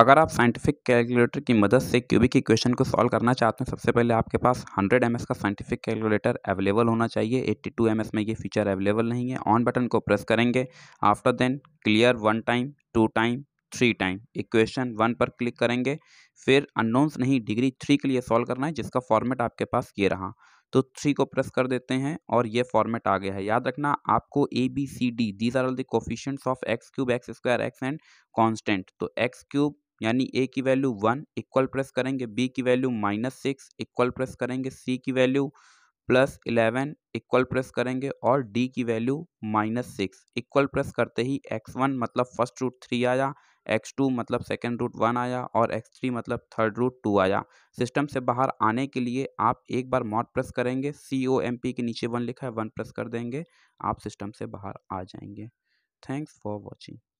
अगर आप scientific calculator की मदद से क्यूबिक इक्वेशन को सॉल्व करना चाहते हैं सबसे पहले आपके पास 100 एम का साइंटिफिक कैलकुलेटर अवेलेबल होना चाहिए 82 एम में ये फीचर अवेलेबल नहीं है ऑन बटन को प्रेस करेंगे after then clear one time two time three time equation one पर क्लिक करेंगे फिर अनोन्स नहीं डिग्री थ्री के लिए सॉल्व करना है जिसका फॉर्मेट आपके पास ये रहा तो थ्री को प्रेस कर देते हैं और ये फॉर्मेट आ गया है याद रखना आपको A B C D these are all the coefficients of X cube X square X and constant तो एक्स क्यूब यानी ए की वैल्यू वन इक्वल प्रेस करेंगे बी की value minus six equal press करेंगे सी की value plus eleven equal press करेंगे और D की value minus six equal press करते ही एक्स वन मतलब फर्स्ट रूट थ्री आया एक्स टू मतलब सेकेंड रूट वन आया और एक्स थ्री मतलब थर्ड रूट टू आया सिस्टम से बाहर आने के लिए आप एक बार मॉट प्रेस करेंगे सी ओ एम पी के नीचे वन लिखा है वन प्रेस कर देंगे आप सिस्टम से बाहर आ जाएंगे थैंक्स फॉर वॉचिंग